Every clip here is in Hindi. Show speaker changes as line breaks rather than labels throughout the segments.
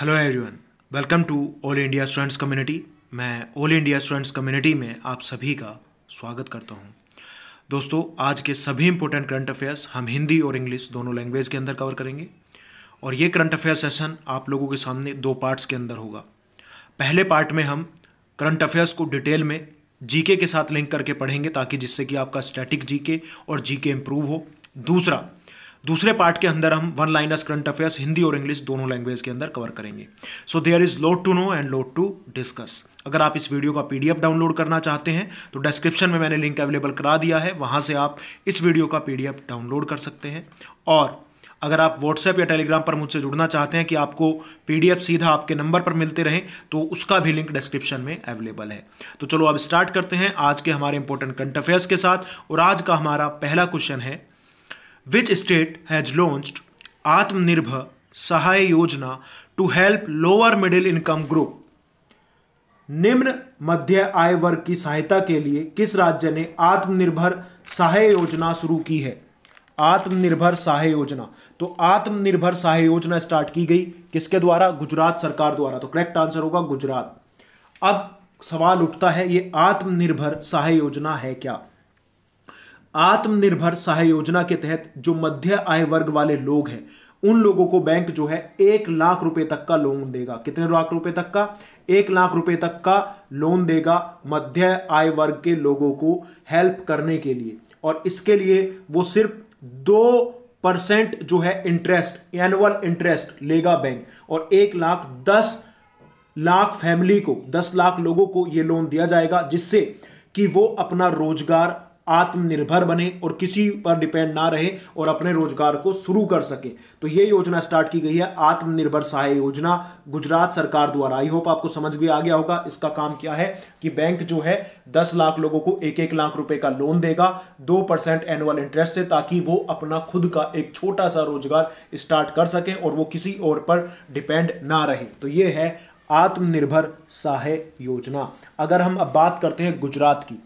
Hello everyone welcome to all India students community मैं ऑल इंडिया स्टूडेंट्स कम्युनिटी में आप सभी का स्वागत करता हूं दोस्तों आज के सभी इंपॉर्टेंट करंट अफेयर्स हम हिंदी और इंग्लिश दोनों लैंग्वेज के अंदर कवर करेंगे और ये करंट अफेयर सेशन आप लोगों के सामने दो पार्ट्स के अंदर होगा पहले पार्ट में हम करंट अफेयर्स को डिटेल में जीके के साथ लिंक करके पढ़ेंगे ताकि जिससे कि आपका स्टैटिक जीके और जीके इम्प्रूव हो दूसरा दूसरे पार्ट के अंदर हम one liners current affairs Hindi और इंग्लिश दोनों लैंग्वेज के अंदर कवर करेंगे so there is lot to know and lot to discuss अगर आप इस वीडियो का पीडीएफ डाउनलोड करना चाहते हैं तो डिस्क्रिप्शन में मैंने लिंक अवेलेबल करा दिया है वहां से आप इस वीडियो का पीडीएफ डाउनलोड कर सकते हैं और अगर आप व्हाट्सएप या टेलीग्राम पर मुझसे जुड़ना चाहते हैं कि आपको पीडीएफ सीधा आपके नंबर पर मिलते रहें तो उसका भी लिंक डिस्क्रिप्शन में अवेलेबल है तो चलो अब स्टार्ट करते हैं आज के हमारे इंपॉर्टेंट करंट अफेयर्स के साथ और आज का हमारा पहला क्वेश्चन है which state has launched Atmanirbhar Sahay Yojana to help lower middle income group निम्न मध्य आय वर्ग की सहायता के लिए किस राज्य ने आत्मनिर्भर सहाय योजना शुरू की है आत्मनिर्भर सहाय योजना तो आत्मनिर्भर सहाय योजना स्टार्ट की गई किसके द्वारा गुजरात सरकार द्वारा तो करेक्ट आंसर होगा गुजरात अब सवाल उठता है ये आत्मनिर्भर सहाय योजना है क्या आत्मनिर्भर सहाय योजना के तहत जो मध्य आय वर्ग वाले लोग हैं उन लोगों को बैंक जो है एक लाख रुपए तक का लोन देगा कितने लाख रुपए तक का एक लाख रुपए तक का लोन देगा मध्य आय वर्ग के लोगों को हेल्प करने के लिए और इसके लिए वो सिर्फ दो परसेंट जो है इंटरेस्ट एनुअल इंटरेस्ट लेगा बैंक और एक लाख दस लाख फैमिली को दस लाख लोगों को ये लोन दिया जाएगा जिससे कि वो अपना रोजगार आत्मनिर्भर बने और किसी पर डिपेंड ना रहे और अपने रोजगार को शुरू कर सके तो ये योजना स्टार्ट की गई है आत्मनिर्भर सहाय योजना गुजरात सरकार द्वारा आई होप आपको समझ भी आ गया होगा इसका काम क्या है कि बैंक जो है दस लाख लोगों को एक एक लाख रुपए का लोन देगा दो परसेंट एनुअल इंटरेस्ट से ताकि वो अपना खुद का एक छोटा सा रोजगार स्टार्ट कर सके और वो किसी और पर डिपेंड ना रहे तो ये है आत्मनिर्भर सहाय योजना अगर हम अब बात करते हैं गुजरात की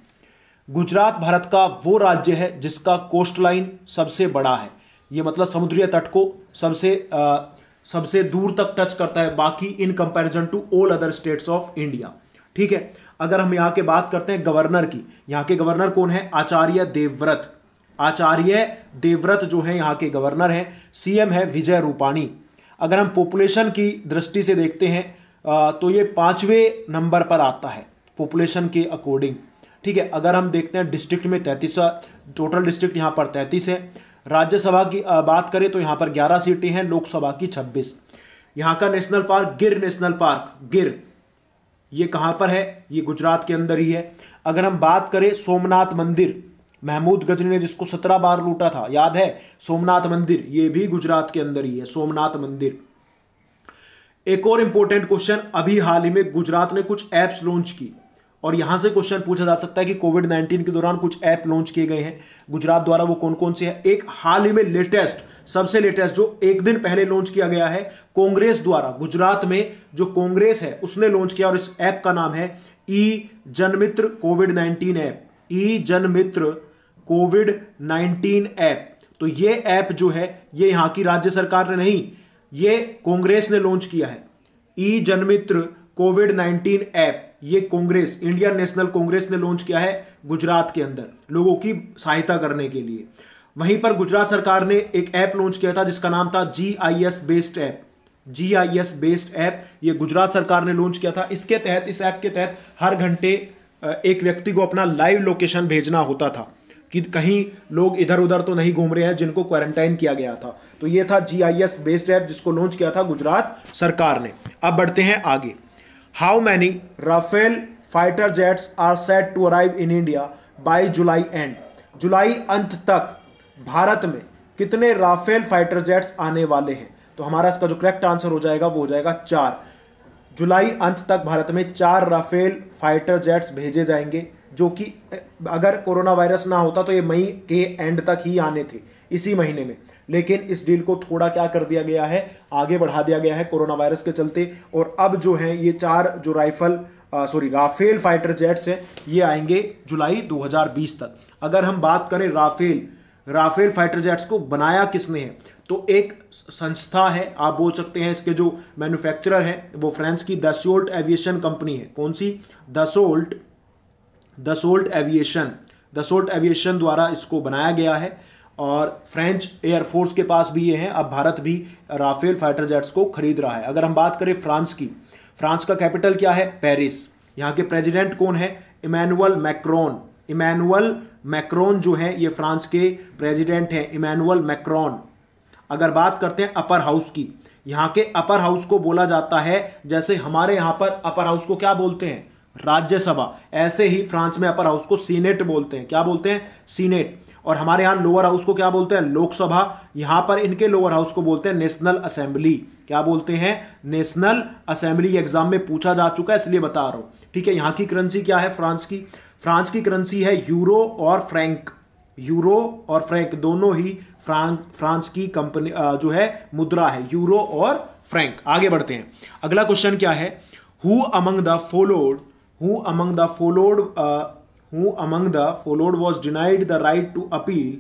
गुजरात भारत का वो राज्य है जिसका कोस्ट लाइन सबसे बड़ा है ये मतलब समुद्रीय तट को सबसे आ, सबसे दूर तक टच करता है बाकी in comparison to all other states of India ठीक है अगर हम यहाँ के बात करते हैं गवर्नर की यहाँ के गवर्नर कौन है आचार्य देवव्रत आचार्य देवव्रत जो है यहाँ के गवर्नर हैं सी है विजय रूपाणी अगर हम पॉपुलेशन की दृष्टि से देखते हैं तो ये पाँचवें नंबर पर आता है पॉपुलेशन के अकॉर्डिंग ठीक है अगर हम देखते हैं डिस्ट्रिक्ट में तैंतीस टोटल डिस्ट्रिक्ट यहाँ पर तैंतीस है राज्यसभा की बात करें तो यहाँ पर ग्यारह सीटें हैं लोकसभा की छब्बीस यहाँ का national park Gir national park Gir ये कहाँ पर है ये गुजरात के अंदर ही है अगर हम बात करें सोमनाथ मंदिर महमूद गजनी ने जिसको सत्रह बार लूटा था याद है सोमनाथ मंदिर ये भी गुजरात के अंदर ही है सोमनाथ मंदिर एक और इम्पोर्टेंट क्वेश्चन अभी हाल ही में गुजरात ने कुछ ऐप्स लॉन्च की और यहाँ से क्वेश्चन पूछा जा सकता है कि कोविड नाइन्टीन के दौरान कुछ ऐप लॉन्च किए गए हैं गुजरात द्वारा वो कौन कौन से है एक हाल ही में लेटेस्ट सबसे लेटेस्ट जो एक दिन पहले लॉन्च किया गया है कांग्रेस द्वारा गुजरात में जो कांग्रेस है उसने लॉन्च किया और इस ऐप का नाम है E Janmitra COVID nineteen app E Janmitra COVID nineteen app तो ये ऐप जो है ये यहाँ की राज्य सरकार ने नहीं ये कांग्रेस ने लॉन्च किया है E Janmitra COVID nineteen app ये कांग्रेस इंडियन नेशनल कांग्रेस ने लॉन्च किया है गुजरात के अंदर लोगों की सहायता करने के लिए वहीं पर गुजरात सरकार ने एक ऐप लॉन्च किया था जिसका नाम था G I S based app G I S based app ये गुजरात सरकार ने लॉन्च किया था इसके तहत इस ऐप के तहत हर घंटे एक व्यक्ति को अपना लाइव लोकेशन भेजना होता था कि कहीं लोग इधर उधर तो नहीं घूम रहे हैं जिनको क्वारंटाइन किया गया था तो ये था G I S based app जिसको लॉन्च किया था गुजरात सरकार ने अब बढ़ते हैं आगे how many Rafale fighter jets are set to arrive in India by July and July अंत तक भारत में कितने राफेल फाइटर जेट्स आने वाले हैं तो हमारा इसका जो करेक्ट आंसर हो जाएगा वो हो जाएगा चार जुलाई अंत तक भारत में चार राफेल फाइटर जेट्स भेजे जाएंगे जो कि अगर कोरोना वायरस ना होता तो ये मई के एंड तक ही आने थे इसी महीने में लेकिन इस डील को थोड़ा क्या कर दिया गया है आगे बढ़ा दिया गया है कोरोना वायरस के चलते और अब जो है ये चार जो rifle sorry Rafale fighter jets हैं ये आएंगे जुलाई 2020 तक अगर हम बात करें राफेल राफेल फाइटर जेट्स को बनाया किसने है तो एक संस्था है आप बोल सकते हैं इसके जो मैन्युफैक्चरर हैं वो फ्रांस की दसोल्ट एविएशन कंपनी है कौन सी दसोल्ट दसोल्ट एविएशन दसोल्ट एविएशन द्वारा इसको बनाया गया है और फ्रेंच एयरफोर्स के पास भी ये हैं अब भारत भी राफेल फाइटर जेट्स को खरीद रहा है अगर हम बात करें फ्रांस की फ्रांस का कैपिटल क्या है पेरिस यहाँ के प्रेसिडेंट कौन है इमैनुअल मैक्रोन इमैनुअल मैक्रोन जो है ये फ्रांस के प्रेसिडेंट हैं इमैनुअल मैक्रोन अगर बात करते हैं अपर हाउस की यहाँ के अपर हाउस को बोला जाता है जैसे हमारे यहाँ पर अपर हाउस को क्या बोलते हैं राज्यसभा ऐसे ही फ्रांस में अपर हाउस को सीनेट बोलते हैं क्या बोलते हैं सीनेट और हमारे यहाँ लोअर हाउस को क्या बोलते हैं लोकसभा यहाँ पर इनके लोअर हाउस को बोलते हैं नेशनल असेंबली क्या बोलते हैं नेशनल असेंबली एग्जाम में पूछा जा चुका है इसलिए बता रहा हूँ ठीक है यहाँ की करेंसी क्या है फ्रांस की फ्रांस की करेंसी है यूरो और फ्रैंक यूरो और फ्रैंक दोनों ही फ्रां फ्रांस की कंपनी जो है मुद्रा है यूरो और फ्रैंक आगे बढ़ते हैं अगला क्वेश्चन क्या है who among the followed who among the followed who among the followed was denied the right to appeal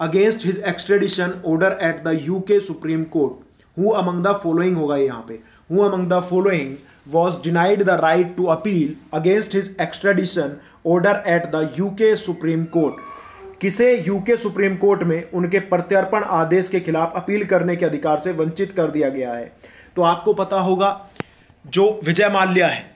against his extradition order at the UK Supreme Court. Who among the following होगा यहाँ पे Who among the following was denied the right to appeal against his extradition order at the UK Supreme Court. किसे यूके सुप्रीम कोर्ट में उनके प्रत्यर्पण आदेश के खिलाफ अपील करने के अधिकार से वंचित कर दिया गया है तो आपको पता होगा जो विजय माल्या है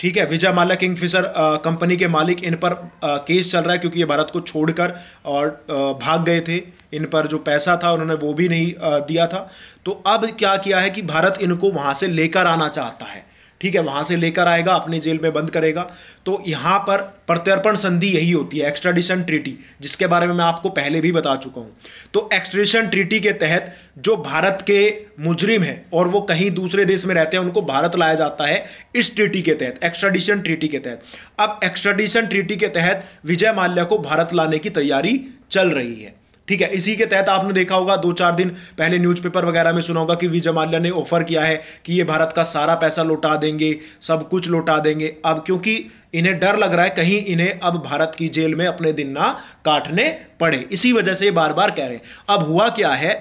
ठीक है विजय माला किंगफिशर कंपनी के मालिक इन पर आ, केस चल रहा है क्योंकि ये भारत को छोड़कर और आ, भाग गए थे इन पर जो पैसा था उन्होंने वो भी नहीं आ, दिया था तो अब क्या किया है कि भारत इनको वहाँ से लेकर आना चाहता है ठीक है वहां से लेकर आएगा अपने जेल में बंद करेगा तो यहां पर प्रत्यर्पण संधि यही होती है एक्स्ट्राडिशन ट्रीटी जिसके बारे में मैं आपको पहले भी बता चुका हूं तो एक्स्ट्राडिशन ट्रीटी के तहत जो भारत के मुजरिम हैं और वो कहीं दूसरे देश में रहते हैं उनको भारत लाया जाता है इस ट्रीटी के तहत एक्स्ट्राडिशन ट्रीटी के तहत अब एक्स्ट्राडिशन ट्रीटी के तहत विजय माल्या को भारत लाने की तैयारी चल रही है ठीक है इसी के तहत आपने देखा होगा दो चार दिन पहले न्यूज़पेपर वगैरह में सुना होगा कि विजय माल्या ने ऑफर किया है कि ये भारत का सारा पैसा लौटा देंगे सब कुछ लौटा देंगे अब क्योंकि इन्हें डर लग रहा है कहीं इन्हें अब भारत की जेल में अपने दिन ना काटने पड़े इसी वजह से बार बार कह रहे हैं अब हुआ क्या है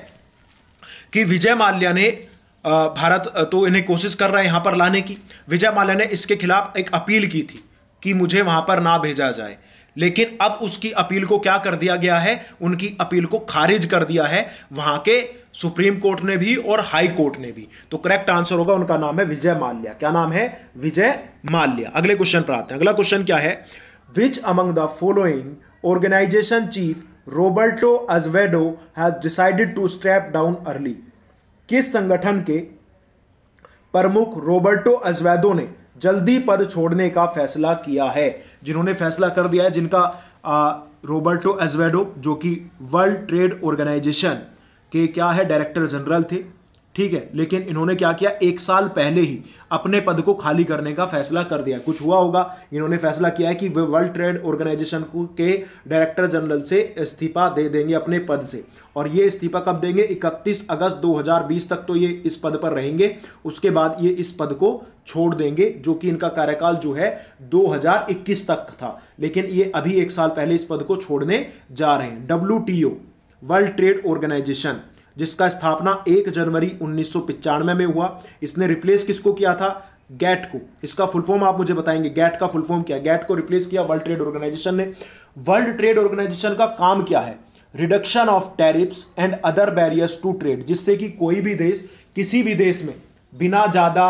कि विजय माल्या ने भारत तो इन्हें कोशिश कर रहा है यहां पर लाने की विजय माल्या ने इसके खिलाफ एक अपील की थी कि मुझे वहां पर ना भेजा जाए लेकिन अब उसकी अपील को क्या कर दिया गया है उनकी अपील को खारिज कर दिया है वहां के सुप्रीम कोर्ट ने भी और हाई कोर्ट ने भी तो करेक्ट आंसर होगा उनका नाम है विजय माल्या क्या नाम है विजय माल्या अगले क्वेश्चन पर आते हैं अगला क्वेश्चन क्या है which among the following organization chief Roberto Azevedo has decided to step down early किस संगठन के प्रमुख रोबर्टो अजवेदो ने जल्दी पद छोड़ने का फैसला किया है जिन्होंने फैसला कर दिया है जिनका रोबर्टो एजवेडो जो कि वर्ल्ड ट्रेड ऑर्गेनाइजेशन के क्या है डायरेक्टर जनरल थे ठीक है लेकिन इन्होंने क्या किया एक साल पहले ही अपने पद को खाली करने का फैसला कर दिया कुछ हुआ होगा इन्होंने फैसला किया है कि वे वर्ल्ड ट्रेड ऑर्गेनाइजेशन के डायरेक्टर जनरल से इस्तीफा दे देंगे अपने पद से और ये इस्तीफा कब देंगे 31 अगस्त 2020 तक तो ये इस पद पर रहेंगे उसके बाद ये इस पद को छोड़ देंगे जो कि इनका कार्यकाल जो है 2021 तक था लेकिन ये अभी एक साल पहले इस पद को छोड़ने जा रहे हैं डब्ल्यू वर्ल्ड ट्रेड ऑर्गेनाइजेशन जिसका स्थापना 1 जनवरी उन्नीस में हुआ इसने रिप्लेस किसको किया था गैट को इसका फुल फॉर्म आप मुझे बताएंगे गैट का फुल फॉर्म क्या गैट को रिप्लेस किया वर्ल्ड ट्रेड ऑर्गेनाइजेशन ने वर्ल्ड ट्रेड ऑर्गेनाइजेशन का काम क्या है reduction of tariffs and other barriers to trade जिससे कि कोई भी देश किसी भी देश में बिना ज़्यादा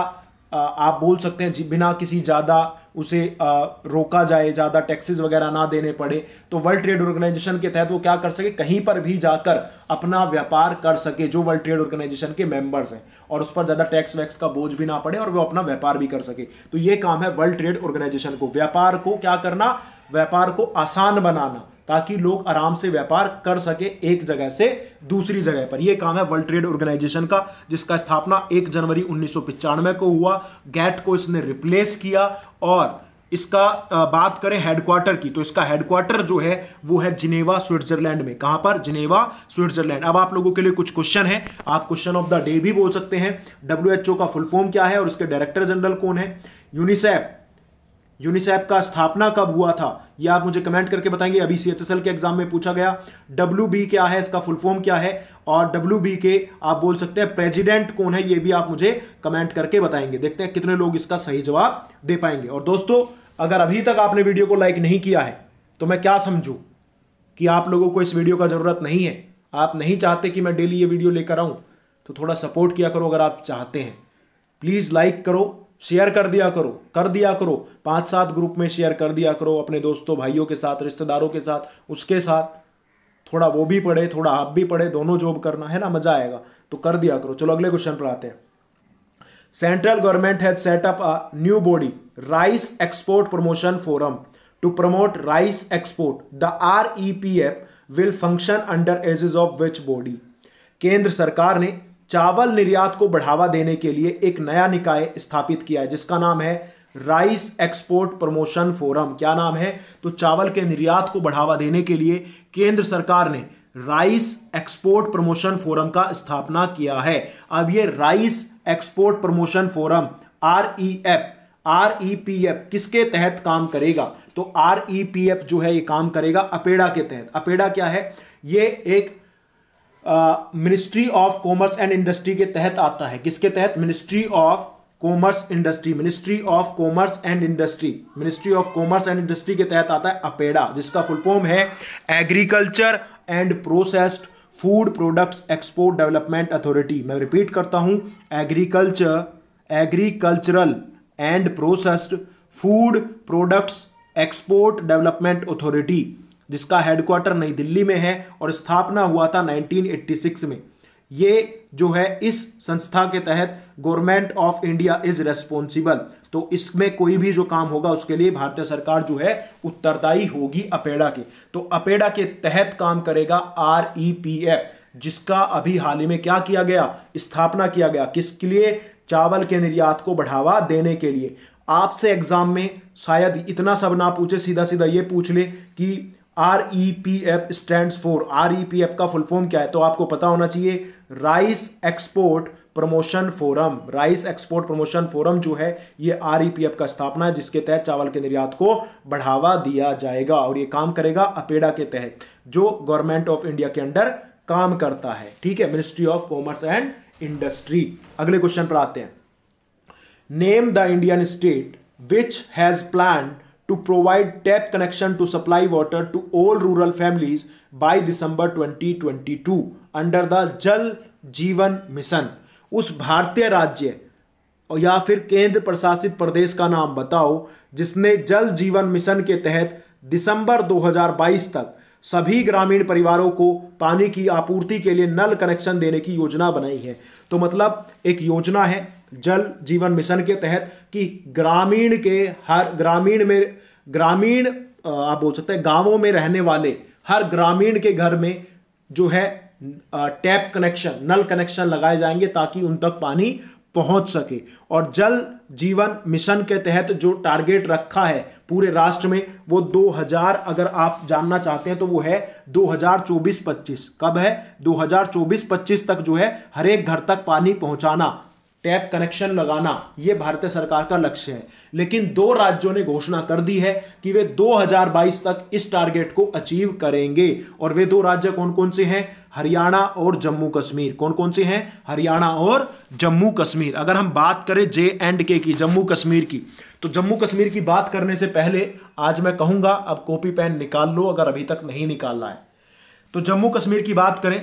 आप बोल सकते हैं बिना किसी ज़्यादा उसे आ, रोका जाए ज़्यादा टैक्सेस वगैरह ना देने पड़े तो वर्ल्ड ट्रेड ऑर्गेनाइजेशन के तहत वो क्या कर सके कहीं पर भी जाकर अपना व्यापार कर सके जो वर्ल्ड ट्रेड ऑर्गेनाइजेशन के मेंबर्स हैं और उस पर ज़्यादा टैक्स वैक्स का बोझ भी ना पड़े और वो अपना व्यापार भी कर सके तो ये काम है वर्ल्ड ट्रेड ऑर्गेनाइजेशन को व्यापार को क्या करना व्यापार को आसान बनाना ताकि लोग आराम से व्यापार कर सके एक जगह से दूसरी जगह पर यह काम है वर्ल्ड ट्रेड ऑर्गेनाइजेशन का जिसका स्थापना 1 जनवरी उन्नीस को हुआ गैट को इसने रिप्लेस किया और इसका बात करें हेडक्वार्टर की तो इसका हेडक्वार्टर जो है वो है जिनेवा स्विट्जरलैंड में कहां पर जिनेवा स्विट्जरलैंड अब आप लोगों के लिए कुछ क्वेश्चन है आप क्वेश्चन ऑफ द डे भी बोल सकते हैं डब्ल्यू का फुल फॉर्म क्या है और उसके डायरेक्टर जनरल कौन है यूनिसेफ यूनिसेफ का स्थापना कब हुआ था यह आप मुझे कमेंट करके बताएंगे अभी सी के एग्जाम में पूछा गया डब्ल्यू क्या है इसका फुल फॉर्म क्या है और डब्ल्यू के आप बोल सकते हैं प्रेसिडेंट कौन है ये भी आप मुझे कमेंट करके बताएंगे देखते हैं कितने लोग इसका सही जवाब दे पाएंगे और दोस्तों अगर अभी तक आपने वीडियो को लाइक नहीं किया है तो मैं क्या समझूं कि आप लोगों को इस वीडियो का ज़रूरत नहीं है आप नहीं चाहते कि मैं डेली ये वीडियो लेकर आऊँ तो थोड़ा सपोर्ट किया करो अगर आप चाहते हैं प्लीज़ लाइक करो शेयर कर दिया करो कर दिया करो पांच सात ग्रुप में शेयर कर दिया करो अपने दोस्तों भाइयों के साथ रिश्तेदारों के साथ उसके साथ थोड़ा वो भी पढ़े थोड़ा आप भी पढ़े दोनों जॉब करना है ना मजा आएगा तो कर दिया करो चलो अगले क्वेश्चन पर आते हैं central government has set up a new body rice export promotion forum to promote rice export the R E P F will function under aegis of which body केंद्र सरकार ने चावल निर्यात को बढ़ावा देने के लिए एक नया निकाय स्थापित किया है जिसका नाम है राइस एक्सपोर्ट प्रमोशन फोरम क्या नाम है तो चावल के निर्यात को बढ़ावा देने के लिए केंद्र सरकार ने राइस एक्सपोर्ट प्रमोशन फोरम का स्थापना किया है अब ये rice export promotion forum R E F R E P F किसके तहत काम करेगा तो आर ई पी एफ जो है ये काम करेगा अपेडा के तहत अपेडा क्या है ये एक Ministry of Commerce and Industry के तहत आता है किसके तहत Ministry of Commerce Industry Ministry of Commerce and Industry Ministry of Commerce and Industry के तहत आता है अपेडा जिसका फुल फॉर्म है agriculture and processed food products export development authority मैं रिपीट करता हूँ agriculture agricultural and processed food products export development authority जिसका हेडक्वार्टर नई दिल्ली में है और स्थापना हुआ था 1986 में ये जो है इस संस्था के तहत Government of India is responsible तो इसमें कोई भी जो काम होगा उसके लिए भारतीय सरकार जो है उत्तरदायी होगी अपेडा के तो अपेडा के तहत काम करेगा आर ई पी एफ जिसका अभी हाल ही में क्या किया गया स्थापना किया गया किसके लिए चावल के निर्यात को बढ़ावा देने के लिए आपसे एग्जाम में शायद इतना सब ना पूछे सीधा सीधा ये पूछ ले कि R E P F stand for R E P F का फुल फॉर्म क्या है तो आपको पता होना चाहिए rice export promotion forum rice export promotion forum जो है ये आर ई पी एफ का स्थापना है जिसके तहत चावल के निर्यात को बढ़ावा दिया जाएगा और ये काम करेगा अपेडा के तहत जो गवर्नमेंट ऑफ इंडिया के अंडर काम करता है ठीक है Ministry of Commerce and Industry अगले क्वेश्चन पर आते हैं name the Indian state which has plan to provide tap connection to supply water to all rural families by December 2022 under the Jal Jeevan mission उस भारतीय राज्य और या फिर केंद्र प्रशासित प्रदेश का नाम बताओ जिसने जल जीवन मिशन के तहत दिसंबर 2022 तक सभी ग्रामीण परिवारों को पानी की आपूर्ति के लिए नल कनेक्शन देने की योजना बनाई है तो मतलब एक योजना है जल जीवन मिशन के तहत कि ग्रामीण के हर ग्रामीण में ग्रामीण आप बोल सकते हैं गांवों में रहने वाले हर ग्रामीण के घर में जो है टैप कनेक्शन नल कनेक्शन लगाए जाएंगे ताकि उन तक पानी पहुंच सके और जल जीवन मिशन के तहत जो टारगेट रखा है पूरे राष्ट्र में वो 2000 अगर आप जानना चाहते हैं तो वो है 2024-25 कब है 2024-25 तक जो है हर एक घर तक पानी पहुंचाना टैप कनेक्शन लगाना ये भारतीय सरकार का लक्ष्य है लेकिन दो राज्यों ने घोषणा कर दी है कि वे 2022 तक इस टारगेट को अचीव करेंगे और वे दो राज्य कौन कौन से हैं हरियाणा और जम्मू कश्मीर कौन कौन से हैं हरियाणा और जम्मू कश्मीर अगर हम बात करें जे एंड के की जम्मू कश्मीर की तो जम्मू कश्मीर की बात करने से पहले आज मैं कहूंगा अब कॉपी पेन निकाल लो अगर अभी तक नहीं निकालना है तो जम्मू कश्मीर की बात करें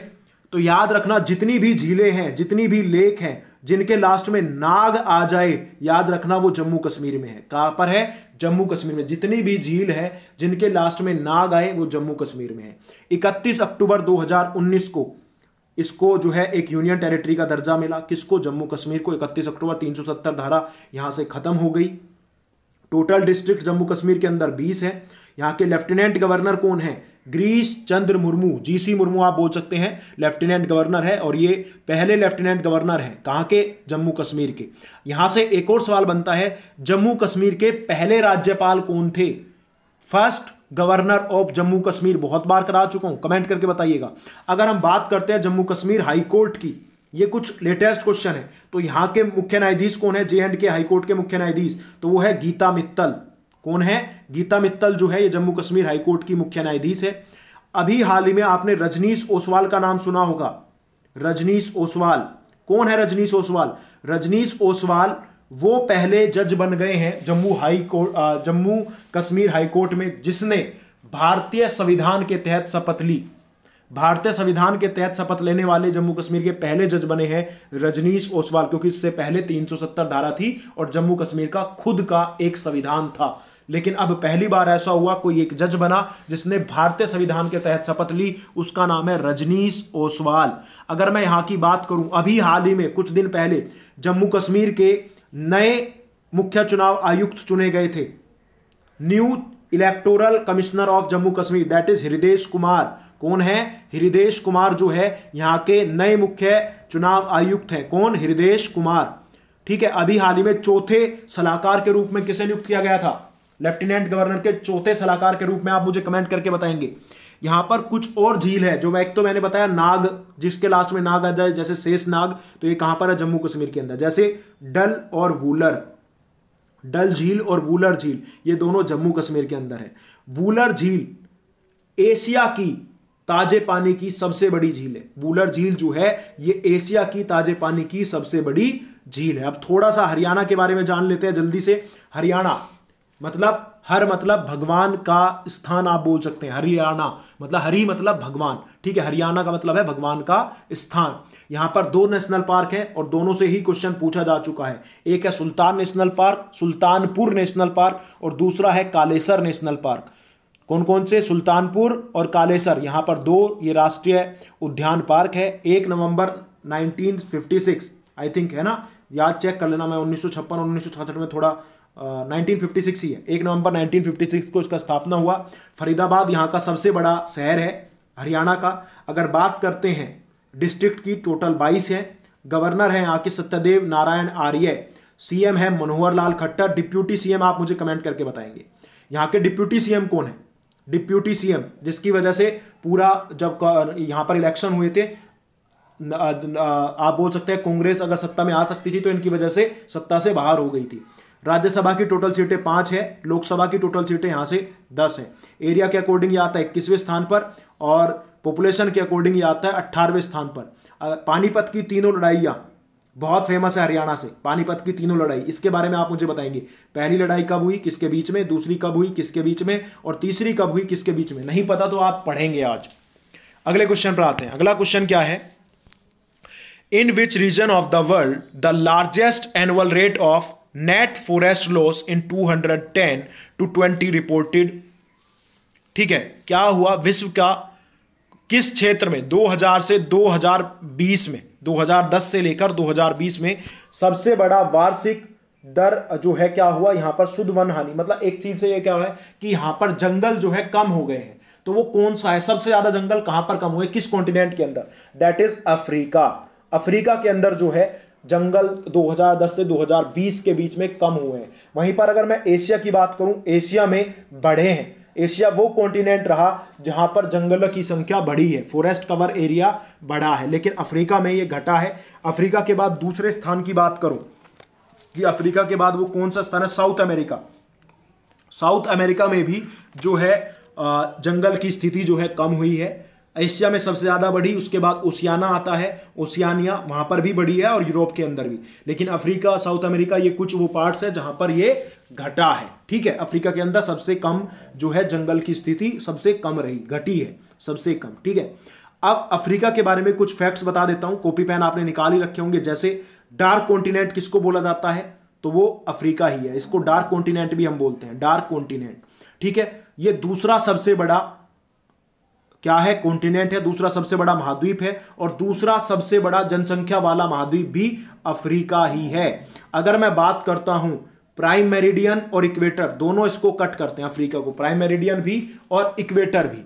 तो याद रखना जितनी भी झीलें हैं जितनी भी लेक हैं जिनके लास्ट में नाग आ जाए याद रखना वो जम्मू कश्मीर में है कहां पर है जम्मू कश्मीर में जितनी भी झील है जिनके लास्ट में नाग आए वो जम्मू कश्मीर में है 31 अक्टूबर 2019 को इसको जो है एक यूनियन टेरिटरी का दर्जा मिला किसको जम्मू कश्मीर को 31 अक्टूबर 370 धारा यहां से ख़त्म हो गई टोटल डिस्ट्रिक्ट जम्मू कश्मीर के अंदर 20 है यहाँ के लेफ्टिनेंट गवर्नर कौन है ग्रीस चंद्र मुर्मू जीसी मुर्मू आप बोल सकते हैं लेफ्टिनेंट गवर्नर है और ये पहले लेफ्टिनेंट गवर्नर हैं कहाँ के जम्मू कश्मीर के यहाँ से एक और सवाल बनता है जम्मू कश्मीर के पहले राज्यपाल कौन थे first governor of Jammu Kashmir बहुत बार करा चुका हूँ कमेंट करके बताइएगा अगर हम बात करते हैं जम्मू कश्मीर हाई कोर्ट की ये कुछ लेटेस्ट क्वेश्चन है तो यहाँ के मुख्य न्यायाधीश कौन है जे एंड के हाईकोर्ट के मुख्य न्यायाधीश तो वो है गीता मित्तल कौन है गीता मित्तल जो है ये जम्मू कश्मीर हाईकोर्ट की मुख्य न्यायाधीश है अभी हाल ही में आपने रजनीश ओसवाल का नाम सुना होगा रजनीश ओसवाल कौन है रजनीश ओसवाल रजनीश ओसवाल वो पहले जज बन गए हैं Jammu high court Jammu Kashmir high court में जिसने भारतीय संविधान के तहत शपथ ली भारतीय संविधान के तहत शपथ लेने वाले जम्मू कश्मीर के पहले जज बने हैं रजनीश ओसवाल क्योंकि इससे पहले 370 धारा थी और जम्मू कश्मीर का खुद का एक संविधान था लेकिन अब पहली बार ऐसा हुआ कोई एक जज बना जिसने भारतीय संविधान के तहत शपथ ली उसका नाम है रजनीश ओसवाल अगर मैं यहाँ की बात करूँ अभी हाल ही में कुछ दिन पहले जम्मू कश्मीर के नए मुख्य चुनाव आयुक्त चुने गए थे new electoral commissioner of Jammu Kashmir that is Hirdesh Kumar कौन है हृदेश कुमार जो है यहाँ के नए मुख्य चुनाव आयुक्त हैं कौन हृदेश कुमार ठीक है अभी हाल ही में चौथे सलाहकार के रूप में किसे नियुक्त किया गया था लेफ्टिनेंट गवर्नर के चौथे सलाहकार के रूप में आप मुझे कमेंट करके बताएंगे यहां पर कुछ और झील है जो एक तो मैंने बताया नाग जिसके लास्ट में नाग आ जाए जैसे शेष नाग तो ये कहां पर है जम्मू कश्मीर के अंदर जैसे डल और वूलर डल झील और वूलर झील ये दोनों जम्मू कश्मीर के अंदर है वूलर झील एशिया की ताजे पानी की सबसे बड़ी झील है वूलर झील जो है ये एशिया की ताजे पानी की सबसे बड़ी झील है अब थोड़ा सा हरियाणा के बारे में जान लेते हैं जल्दी से हरियाणा मतलब हर मतलब भगवान का स्थान आप बोल सकते हैं हरियाणा मतलब हरि मतलब भगवान ठीक है हरियाणा का मतलब है भगवान का स्थान यहां पर दो नेशनल पार्क हैं और दोनों से ही क्वेश्चन पूछा जा चुका है एक है Sultan national park Sultanpur national park और दूसरा है कालेसर नेशनल पार्क कौन कौन से सुल्तानपुर और कालेसर यहाँ पर दो ये राष्ट्रीय उद्यान पार्क है एक नवंबर नाइनटीन आई थिंक है ना याद चेक कर लेना मैं उन्नीस सौ छप्पन और उन्नीस में थोड़ा 1956 ही है एक नवंबर 1956 को इसका स्थापना हुआ फरीदाबाद यहाँ का सबसे बड़ा शहर है हरियाणा का अगर बात करते हैं डिस्ट्रिक्ट की टोटल 22 है गवर्नर हैं यहाँ के सत्यदेव नारायण आर्य सीएम है मनोहर लाल खट्टर डिप्यूटी सीएम आप मुझे कमेंट करके बताएंगे यहाँ के डिप्यूटी सीएम कौन है डिप्यूटी सीएम जिसकी वजह से पूरा जब यहाँ पर इलेक्शन हुए थे आप बोल सकते हैं कांग्रेस अगर सत्ता में आ सकती थी तो इनकी वजह से सत्ता से बाहर हो गई थी राज्यसभा की टोटल सीटें पांच है लोकसभा की टोटल सीटें यहां से दस है एरिया के अकॉर्डिंग ये आता है इक्कीसवें स्थान पर और पॉपुलेशन के अकॉर्डिंग ये आता है अट्ठारहवें स्थान पर पानीपत की तीनों लड़ाइयाँ बहुत फेमस है हरियाणा से पानीपत की तीनों लड़ाई इसके बारे में आप मुझे बताएंगे पहली लड़ाई कब हुई किसके बीच में दूसरी कब हुई किसके बीच में और तीसरी कब हुई किसके बीच में नहीं पता तो आप पढ़ेंगे आज अगले क्वेश्चन पर आते हैं अगला क्वेश्चन क्या है in which region of the world the largest annual rate of net forest loss in 210 to 20 reported ठीक है क्या हुआ विश्व का किस क्षेत्र में 2000 से 2020 में 2010 से लेकर 2020 में सबसे बड़ा वार्षिक दर जो है क्या हुआ यहां पर शुद्ध वन हानि मतलब एक चीज से ये क्या हुआ है कि यहां पर जंगल जो है कम हो गए हैं तो वो कौन सा है सबसे ज्यादा जंगल कहां पर कम हुए किस कॉन्टिनेंट के अंदर दैट इज अफ्रीका अफ्रीका के अंदर जो है जंगल 2010 से 2020 के बीच में कम हुए हैं वहीं पर अगर मैं एशिया की बात करूं एशिया में बढ़े हैं एशिया वो कॉन्टिनेंट रहा जहां पर जंगलों की संख्या बढ़ी है फॉरेस्ट कवर एरिया बढ़ा है लेकिन अफ्रीका में ये घटा है अफ्रीका के बाद दूसरे स्थान की बात करूं कि अफ्रीका के बाद वो कौन सा स्थान है साउथ अमेरिका साउथ अमेरिका में भी जो है जंगल की स्थिति जो है कम हुई है एशिया में सबसे ज़्यादा बढ़ी उसके बाद ओसियाना आता है ओसियानिया वहाँ पर भी बढ़ी है और यूरोप के अंदर भी लेकिन अफ्रीका साउथ अमेरिका ये कुछ वो पार्ट्स है जहाँ पर ये घटा है ठीक है अफ्रीका के अंदर सबसे कम जो है जंगल की स्थिति सबसे कम रही घटी है सबसे कम ठीक है अब अफ्रीका के बारे में कुछ फैक्ट्स बता देता हूँ कॉपी पेन आपने निकाल ही रखे होंगे जैसे डार्क कॉन्टिनेंट किसको बोला जाता है तो वो अफ्रीका ही है इसको डार्क कॉन्टिनेंट भी हम बोलते हैं डार्क कॉन्टिनेंट ठीक है ये दूसरा सबसे बड़ा क्या है कॉन्टिनेंट है दूसरा सबसे बड़ा महाद्वीप है और दूसरा सबसे बड़ा जनसंख्या वाला महाद्वीप भी अफ्रीका ही है अगर मैं बात करता हूं प्राइम मेरिडियन और इक्वेटर दोनों इसको कट करते हैं अफ्रीका को प्राइम मेरिडियन भी और इक्वेटर भी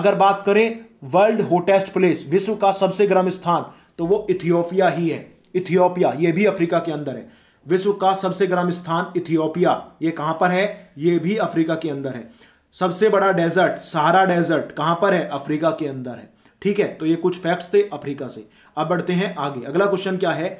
अगर बात करें वर्ल्ड होटेस्ट प्लेस विश्व का सबसे गर्म स्थान तो वो इथियोपिया ही है इथियोपिया ये भी अफ्रीका के अंदर है विश्व का सबसे गर्म स्थान इथियोपिया ये कहां पर है ये भी अफ्रीका के अंदर है सबसे बड़ा डेजर्ट सहारा डेजर्ट कहां पर है अफ्रीका के अंदर है ठीक है तो ये कुछ फैक्ट्स थे अफ्रीका से अब बढ़ते हैं आगे अगला क्वेश्चन क्या है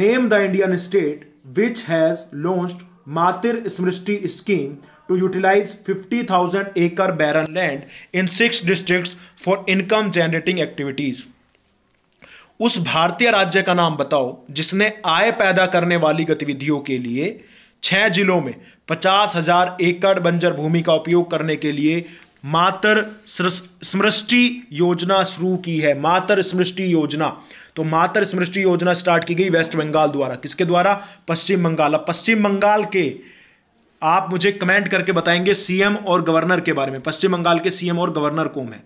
name the Indian state which has launched Matir Smrishti scheme to utilize 50,000 acre barren land in six districts for income generating activities उस भारतीय राज्य का नाम बताओ जिसने आय पैदा करने वाली गतिविधियों के लिए छह जिलों में पचास हजार एकड़ बंजर भूमि का उपयोग करने के लिए मातर स्मृष्टि योजना शुरू की है मातर स्मृष्टि योजना तो मातर स्मृष्टि योजना स्टार्ट की गई वेस्ट बंगाल द्वारा किसके द्वारा पश्चिम बंगाल पश्चिम बंगाल के आप मुझे कमेंट करके बताएंगे सीएम और गवर्नर के बारे में पश्चिम बंगाल के सीएम और गवर्नर कौन है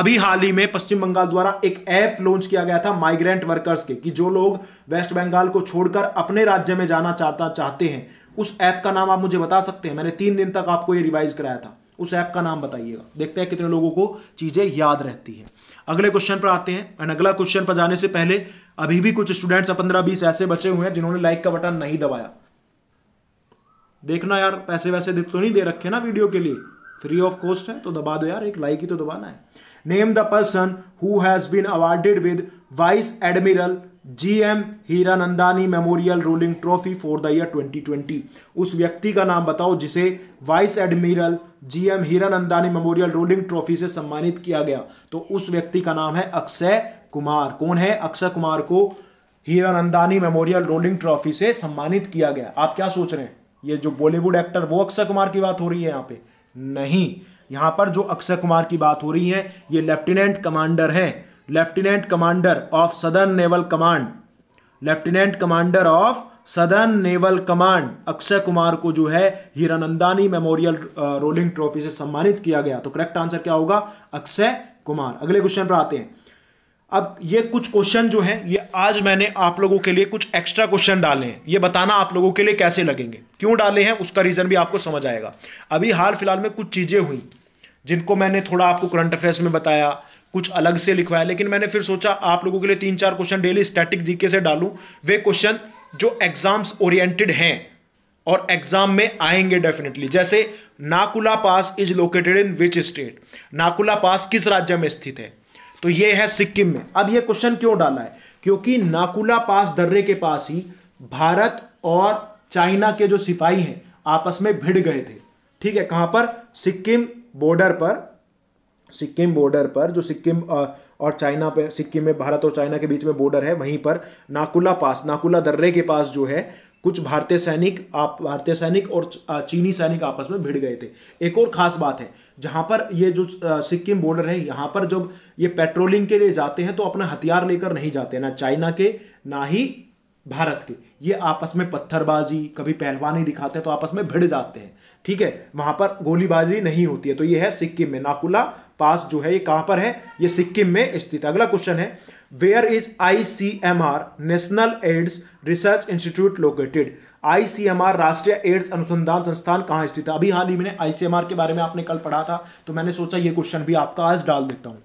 अभी हाल ही में पश्चिम बंगाल द्वारा एक ऐप लॉन्च किया गया था माइग्रेंट वर्कर्स के कि जो लोग वेस्ट बंगाल को छोड़कर अपने राज्य में जाना चाहता चाहते हैं उस ऐप का नाम आप मुझे बता सकते हैं मैंने तीन दिन तक आपको ये रिवाइज कराया था उस ऐप का नाम बताइएगा देखते हैं कितने लोगों को चीज़ें याद रहती हैं अगले क्वेश्चन पर आते हैं एंड अगला क्वेश्चन पर जाने से पहले अभी भी कुछ स्टूडेंट्स पंद्रह बीस ऐसे बचे हुए हैं जिन्होंने लाइक का बटन नहीं दबाया देखना यार पैसे वैसे दे तो नहीं दे रखे ना वीडियो के लिए फ्री ऑफ कॉस्ट है तो दबा दो यार एक लाइक ही तो दबाना है name the person who has been awarded with vice admiral G M Hiranandani memorial rolling trophy for the year 2020 उस व्यक्ति का नाम बताओ जिसे vice admiral G M Hiranandani memorial rolling trophy से सम्मानित किया गया तो उस व्यक्ति का नाम है अक्षय कुमार कौन है अक्षय कुमार को हीरानंदानी मेमोरियल रोलिंग ट्रॉफी से सम्मानित किया गया आप क्या सोच रहे हैं ये जो बॉलीवुड एक्टर वो अक्षय कुमार की बात हो रही है यहाँ पे नहीं यहाँ पर जो अक्षय कुमार की बात हो रही है ये लेफ्टिनेंट कमांडर हैं lieutenant commander of southern naval command lieutenant commander of southern naval command Akshay Kumar को जो है हीरानंदानी मेमोरियल रोलिंग ट्रॉफी से सम्मानित किया गया तो करेक्ट आंसर क्या होगा अक्षय कुमार अगले क्वेश्चन पर आते हैं अब ये कुछ क्वेश्चन जो हैं ये आज मैंने आप लोगों के लिए कुछ एक्स्ट्रा क्वेश्चन डाले हैं ये बताना आप लोगों के लिए कैसे लगेंगे क्यों डाले हैं उसका रीज़न भी आपको समझ आएगा अभी हाल फिलहाल में कुछ चीज़ें हुई जिनको मैंने थोड़ा आपको करंट अफेयर्स में बताया कुछ अलग से लिखवाया लेकिन मैंने फिर सोचा आप लोगों के लिए तीन चार क्वेश्चन डेली स्टैटिक जीके से डालूं वे क्वेश्चन जो एग्जाम्स ओरिएंटेड हैं और एग्जाम में आएंगे डेफिनेटली जैसे Nakula pass is located in which state Nakula pass किस राज्य में स्थित है तो ये है सिक्किम में अब ये क्वेश्चन क्यों डाला है क्योंकि नाकुला पास दर्रे के पास ही भारत और चाइना के जो सिपाही हैं आपस में भिड़ गए थे ठीक है कहां पर सिक्किम बॉर्डर पर सिक्किम बॉर्डर पर जो सिक्किम और चाइना पे सिक्किम में भारत और चाइना के बीच में बॉर्डर है वहीं पर नाकुला पास नाकुला दर्रे के पास जो है कुछ भारतीय सैनिक आप भारतीय सैनिक और चीनी सैनिक आपस में भिड़ गए थे एक और ख़ास बात है जहाँ पर ये जो सिक्किम बॉर्डर है यहाँ पर जब ये पेट्रोलिंग के लिए जाते हैं तो अपना हथियार लेकर नहीं जाते ना चाइना के ना ही भारत के ये आपस में पत्थरबाजी कभी पहलवानी दिखाते हैं तो आपस में भिड़ जाते हैं ठीक है वहाँ पर गोलीबाजी नहीं होती है तो ये है सिक्किम में नाकुला पास जो है ये कहां पर है ये सिक्किम में स्थित अगला क्वेश्चन है where is I national AIDS research institute located I राष्ट्रीय एड्स अनुसंधान संस्थान कहां स्थित है अभी हाल ही में आई के बारे में आपने कल पढ़ा था तो मैंने सोचा ये क्वेश्चन भी आपका आज डाल देता हूं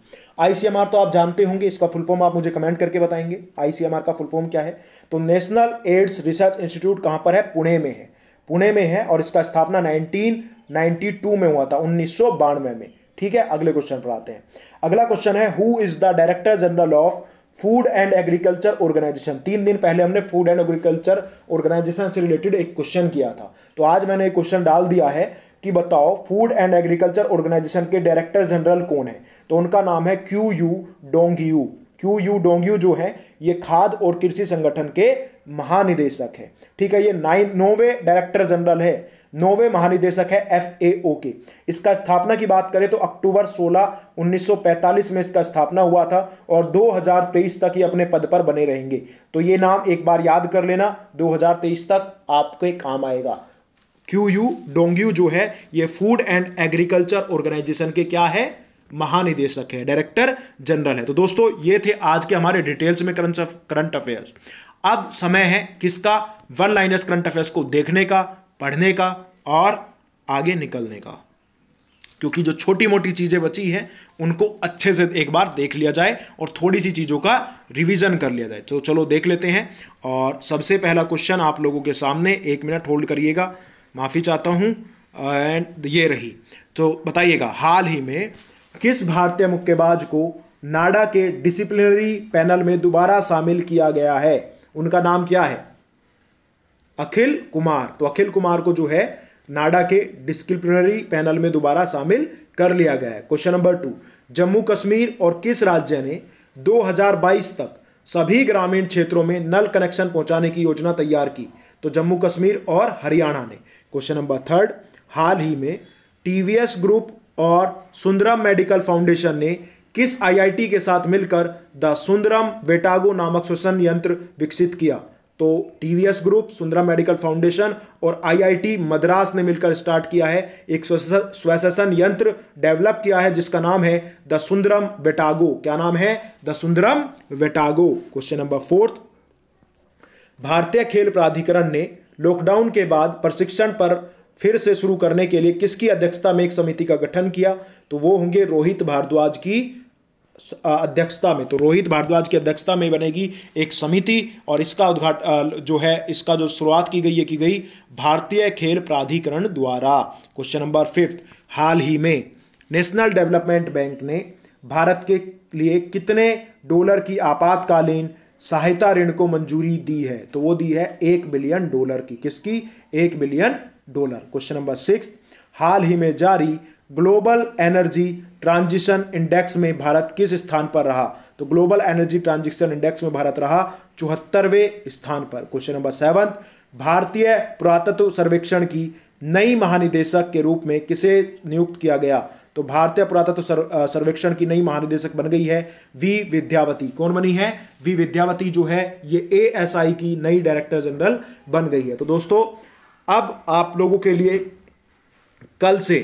आई तो आप जानते होंगे इसका फुल फॉर्म आप मुझे कमेंट करके बताएंगे आई का फुल फॉर्म क्या है तो नेशनल एड्स रिसर्च इंस्टीट्यूट कहां पर है पुणे में है पुणे में है और इसका स्थापना 1992 में हुआ था उन्नीस में ठीक है अगले क्वेश्चन पर आते हैं अगला क्वेश्चन है who is the director general of food and agriculture organization तीन दिन पहले हमने फूड एंड एग्रीकल्चर ऑर्गेनाइजेशन से रिलेटेड एक क्वेश्चन किया था तो आज मैंने एक क्वेश्चन डाल दिया है कि बताओ फूड एंड एग्रीकल्चर ऑर्गेनाइजेशन के डायरेक्टर जनरल कौन है तो उनका नाम है Qu Dongyu Qu Dongyu जो है ये खाद और कृषि संगठन के महानिदेशक है ठीक है ये नाइन नौवे डायरेक्टर जनरल है नौवे महानिदेशक है एफ ए ओ के इसका स्थापना की बात करें तो अक्टूबर 16 1945 में इसका स्थापना हुआ था और 2023 तक ये अपने पद पर बने रहेंगे तो ये नाम एक बार याद कर लेना 2023 तक आपके काम आएगा क्यू यू डोंग्यू जो है ये फूड एंड एग्रीकल्चर ऑर्गेनाइजेशन के क्या है महानिदेशक है डायरेक्टर जनरल है तो दोस्तों ये थे आज के हमारे डिटेल्स में करंट करंट अफेयर्स अब समय है किसका वन लाइनर्स करंट अफेयर्स को देखने का पढ़ने का और आगे निकलने का क्योंकि जो छोटी मोटी चीज़ें बची हैं उनको अच्छे से एक बार देख लिया जाए और थोड़ी सी चीज़ों का रिवीजन कर लिया जाए तो चलो देख लेते हैं और सबसे पहला क्वेश्चन आप लोगों के सामने एक मिनट होल्ड करिएगा माफ़ी चाहता हूँ एंड ये रही तो बताइएगा हाल ही में किस भारतीय मुक्केबाज को नाडा के डिसिप्लिनरी पैनल में दोबारा शामिल किया गया है उनका नाम क्या है अखिल कुमार तो अखिल कुमार को जो है नाडा के डिस्क्रिप्लिनरी पैनल में दोबारा शामिल कर लिया गया है question number two Jammu Kashmir और किस राज्य ने 2022 तक सभी ग्रामीण क्षेत्रों में नल कनेक्शन पहुंचाने की योजना तैयार की तो जम्मू कश्मीर और हरियाणा ने क्वेश्चन नंबर थर्ड हाल ही में टीवीएस ग्रुप और सुंदरम मेडिकल फाउंडेशन ने किस आईआईटी के साथ मिलकर द सुंदरम वेटागो नामक श्वसन यंत्र विकसित किया तो TVS group Sundaram medical foundation और आईआईटी मद्रास ने मिलकर स्टार्ट किया है एक स्वशासन यंत्र डेवलप किया है जिसका नाम है द सुंदरम वेटागो क्या नाम है the Sundaram Ventago question number fourth भारतीय खेल प्राधिकरण ने लॉकडाउन के बाद प्रशिक्षण पर फिर से शुरू करने के लिए किसकी अध्यक्षता में एक समिति का गठन किया तो वो होंगे रोहित भारद्वाज की अध्यक्षता में तो रोहित भारद्वाज की अध्यक्षता में बनेगी एक समिति और इसका उद्घाट जो है इसका जो शुरुआत की गई है की गई भारतीय खेल प्राधिकरण द्वारा क्वेश्चन नंबर फिफ्थ हाल ही में नेशनल डेवलपमेंट बैंक ने भारत के लिए कितने डॉलर की आपातकालीन सहायता ऋण को मंजूरी दी है तो वो दी है एक बिलियन डॉलर की किसकी एक billion dollar question number six हाल ही में जारी ग्लोबल एनर्जी ट्रांजिशन इंडेक्स में भारत किस स्थान पर रहा तो ग्लोबल एनर्जी ट्रांजिशन इंडेक्स में भारत रहा चौहत्तरवें स्थान पर क्वेश्चन नंबर सेवन भारतीय पुरातत्व सर्वेक्षण की नई महानिदेशक के रूप में किसे नियुक्त किया गया तो भारतीय पुरातत्व सर्वेक्षण की नई महानिदेशक बन गई है वी विद्यावती कौन बनी है वी विद्यावती जो है ये एएसआई की नई डायरेक्टर जनरल बन गई है तो दोस्तों अब आप लोगों के लिए कल से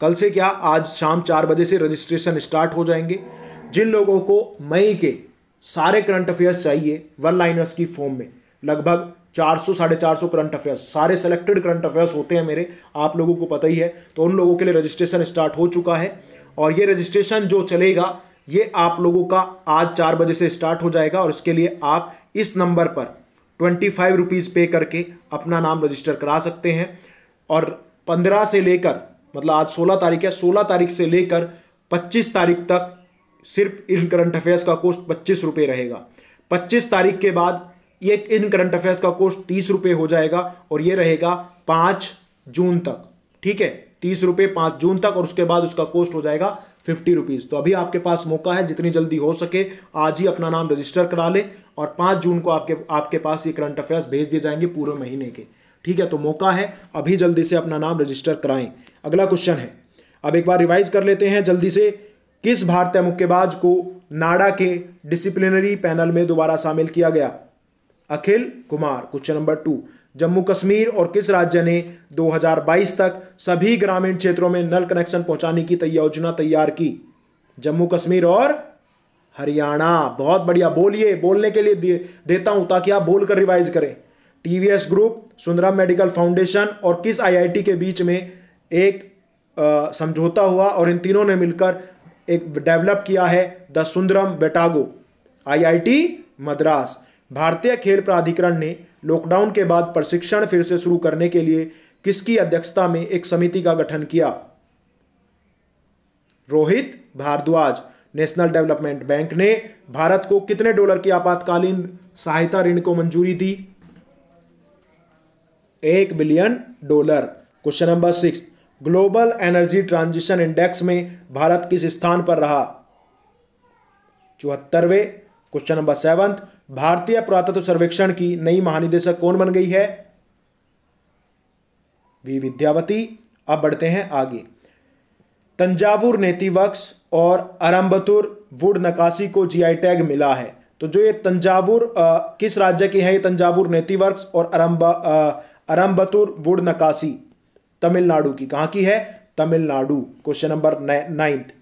कल से क्या आज शाम चार बजे से रजिस्ट्रेशन स्टार्ट हो जाएंगे जिन लोगों को मई के सारे करंट अफेयर्स चाहिए वन लाइनर्स की फॉर्म में लगभग 400 साढ़े चार सौ करंट अफेयर्स सारे सेलेक्टेड करंट अफेयर्स होते हैं मेरे आप लोगों को पता ही है तो उन लोगों के लिए रजिस्ट्रेशन स्टार्ट हो चुका है और ये रजिस्ट्रेशन जो चलेगा ये आप लोगों का आज चार बजे से स्टार्ट हो जाएगा और इसके लिए आप इस नंबर पर ट्वेंटी फाइव रुपीज़ पे करके अपना नाम रजिस्टर करा सकते हैं और पंद्रह से लेकर मतलब आज सोलह तारीख है सोलह तारीख से लेकर पच्चीस तारीख तक सिर्फ इन करंट अफेयर्स का कोस्ट पच्चीस रुपये रहेगा पच्चीस तारीख के बाद ये इन करंट अफेयर्स का कोस्ट तीस रुपये हो जाएगा और ये रहेगा पाँच जून तक ठीक है तीस रुपये पाँच जून तक और उसके बाद उसका कोस्ट हो जाएगा फिफ्टी रुपीज़ तो अभी आपके पास मौका है जितनी जल्दी हो सके आज ही अपना नाम रजिस्टर करा लें और पाँच जून को आपके आपके पास ये करंट अफेयर्स भेज दिए जाएंगे पूरे महीने के ठीक है तो मौका है अभी जल्दी से अपना नाम रजिस्टर कराएं अगला क्वेश्चन है अब एक बार रिवाइज कर लेते हैं जल्दी से किस भारतीय मुक्केबाज को नाडा के डिसिप्लिनरी पैनल में दोबारा शामिल किया गया Akhil Kumar question number two Jammu Kashmir और किस राज्य ने 2022 तक सभी ग्रामीण क्षेत्रों में नल कनेक्शन पहुंचाने की योजना तैयार की जम्मू कश्मीर और हरियाणा बहुत बढ़िया बोलिए बोलने के लिए देता हूं ताकि आप बोलकर रिवाइज करें TVS group Sundaram medical foundation और किस आईआईटी के बीच में एक समझौता हुआ और इन तीनों ने मिलकर एक डेवलप किया है the Sundaram Ventago IIT Madras भारतीय खेल प्राधिकरण ने लॉकडाउन के बाद प्रशिक्षण फिर से शुरू करने के लिए किसकी अध्यक्षता में एक समिति का गठन किया Rohit Bhardwaj national development bank ने भारत को कितने डॉलर की आपातकालीन सहायता ऋण को मंजूरी दी एक billion dollar question number six global energy transition index में भारत किस स्थान पर रहा चौहत्तरवे क्वेश्चन नंबर सेवंथ भारतीय पुरातत्व सर्वेक्षण की नई महानिदेशक कौन बन गई है वी विद्यावती अब बढ़ते हैं आगे तंजावुर नेतिवक्स और अरम्बतुर वुड नकाशी को जीआई टैग मिला है तो जो ये तंजावुर आ, किस राज्य की है ये तंजावुर नेतिवर्क्स और अरम्ब अरम्बतुर वुड नकाशी तमिलनाडु की कहाँ की है तमिलनाडु क्वेश्चन नंबर नाइन्थ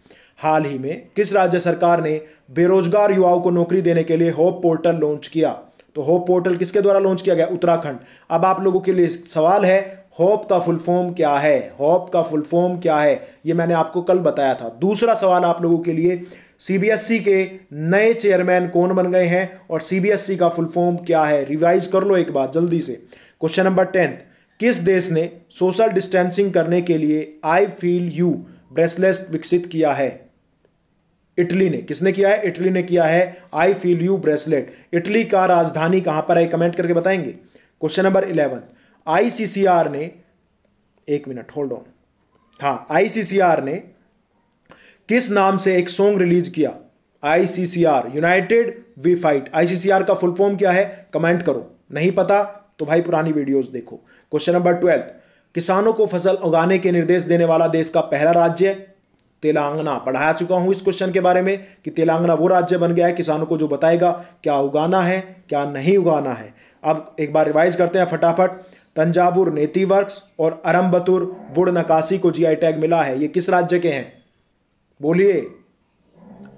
हाल ही में किस राज्य सरकार ने बेरोजगार युवाओं को नौकरी देने के लिए होप पोर्टल लॉन्च किया तो होप पोर्टल किसके द्वारा लॉन्च किया गया उत्तराखंड अब आप लोगों के लिए सवाल है होप का फुल फॉर्म क्या है होप का फुल फॉर्म क्या है ये मैंने आपको कल बताया था दूसरा सवाल आप लोगों के लिए सीबीएसई e के नए चेयरमैन कौन बन गए हैं और सीबीएसई e का फुल फॉर्म क्या है रिवाइज कर लो एक बार जल्दी से क्वेश्चन नंबर टेंथ किस देश ने सोशल डिस्टेंसिंग करने के लिए आई फील यू ब्रेसलेट विकसित किया है इटली ने किसने किया है इटली ने किया है I feel you bracelet Italy का राजधानी कहां पर है कमेंट करके बताएंगे क्वेश्चन नंबर इलेवन आईसीसीआर ने एक मिनट होल्ड ऑन हाँ आईसीसीआर ने किस नाम से एक सॉन्ग रिलीज किया ICCR united we fight ICCR का फुल फॉर्म क्या है कमेंट करो नहीं पता तो भाई पुरानी वीडियोस देखो क्वेश्चन नंबर ट्वेल्थ किसानों को फसल उगाने के निर्देश देने वाला देश का पहला राज्य तेलंगाना पढ़ाया चुका हूं इस क्वेश्चन के बारे में कि तेलंगाना वो राज्य बन गया है किसानों को जो बताएगा क्या उगाना है क्या नहीं उगाना है अब एक बार रिवाइज करते हैं फटाफट तंजावुर नेती वर्क्स और अरम्बतुर वुड नकाशी को जीआई टैग मिला है ये किस राज्य के हैं बोलिए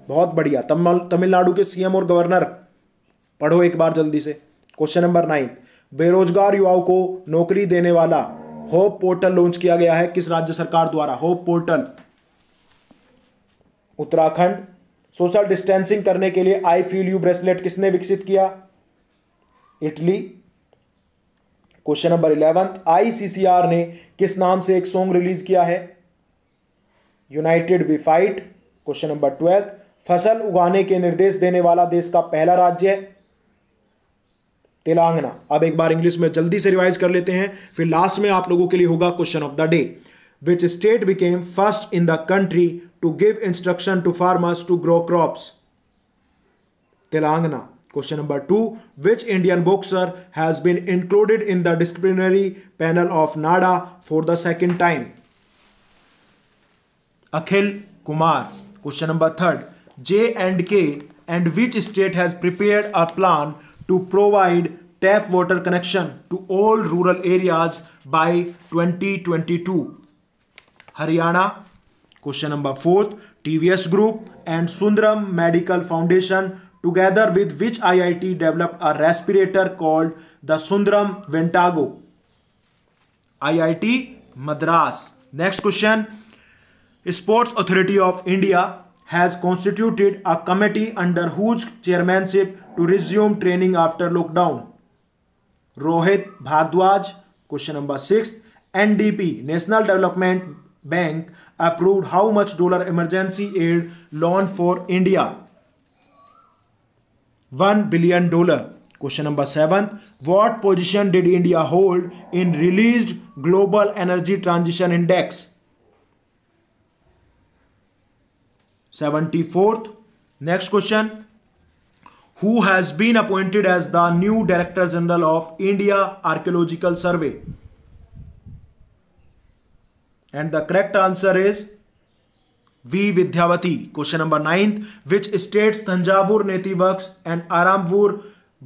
बहुत बढ़िया तमिलनाडु के सीएम और गवर्नर पढ़ो एक बार जल्दी से क्वेश्चन नंबर नाइन बेरोजगार युवाओं को नौकरी देने वाला होप पोर्टल लॉन्च किया गया है किस राज्य सरकार द्वारा hope portal Uttarakhand social distancing करने के लिए आई फील यू ब्रेसलेट किसने विकसित किया Italy question number eleventh ICCR ने किस नाम से एक सॉन्ग रिलीज किया है united we fight question number twelfth फसल उगाने के निर्देश देने वाला देश का पहला राज्य है तेलंगाना अब एक बार इंग्लिश में जल्दी से रिवाइज कर लेते हैं फिर लास्ट में आप लोगों के लिए होगा question of the day which state became first in the country to give instruction to farmers to grow crops. Telangana. Question number 2. Which Indian boxer has been included in the disciplinary panel of NADA for the second time? Akhil Kumar. Question number 3. J and K and which state has prepared a plan to provide tap water connection to all rural areas by 2022? Haryana question number fourth TVS group and Sundaram medical foundation together with which IIT developed a respirator called the Sundaram Ventago IIT Madras next question sports authority of India has constituted a committee under whose chairmanship to resume training after lockdown Rohit Bhardwaj question number six NDP national development bank approve how much dollar emergency aid loan for India one billion dollar question number seven what position did India hold in release global energy transition index seventy fourth next question who has been appointed as the new director general of India archaeological survey and the correct answer is V Vidyavathi question number ninth which state Thanjavur Netti work and Arampur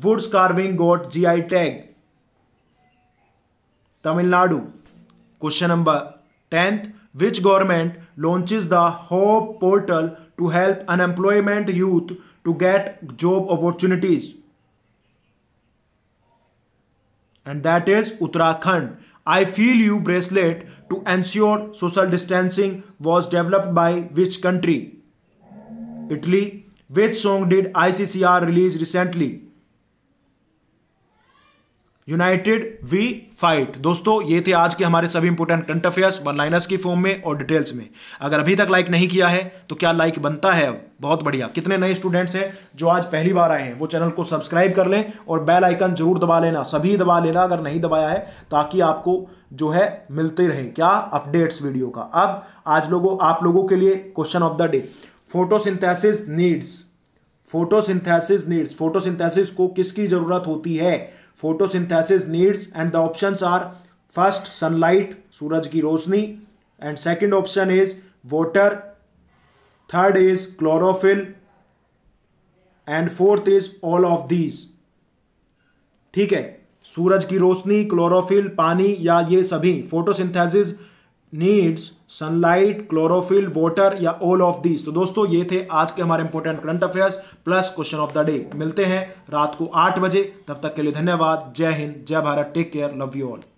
woods carving got G I tag Tamil Nadu question number tenth which government launches the hope portal to help unemployment youth to get job opportunities and that is Uttarakhand I feel you bracelet to ensure social distancing was developed by which country? Italy. Which song did ICCR release recently? United we fight दोस्तों ये थे आज के हमारे सभी important current affairs one liners की फॉर्म में और डिटेल्स में अगर अभी तक लाइक नहीं किया है तो क्या लाइक बनता है बहुत बढ़िया कितने नए स्टूडेंट्स हैं जो आज पहली बार आए हैं वो चैनल को सब्सक्राइब कर लें और बेल आइकन जरूर दबा लेना सभी दबा लेना अगर नहीं दबाया है ताकि आपको जो है मिलते रहे क्या अपडेट्स वीडियो का अब आज लोगों आप लोगों के लिए question of the day photosynthesis needs photosynthesis needs photosynthesis को किसकी जरूरत होती है photosynthesis needs and the options are first sunlight सूरज की रोशनी and second option is water third is chlorophyll and fourth is all of these ठीक है सूरज की रोशनी क्लोरोफिल पानी या ये सभी photosynthesis synthesis needs sunlight chlorophyll water या ऑल ऑफ दीज तो दोस्तों ये थे आज के हमारे important current affairs plus question of the day मिलते हैं रात को आठ बजे तब तक के लिए धन्यवाद जय हिंद जय Bharat take care love you all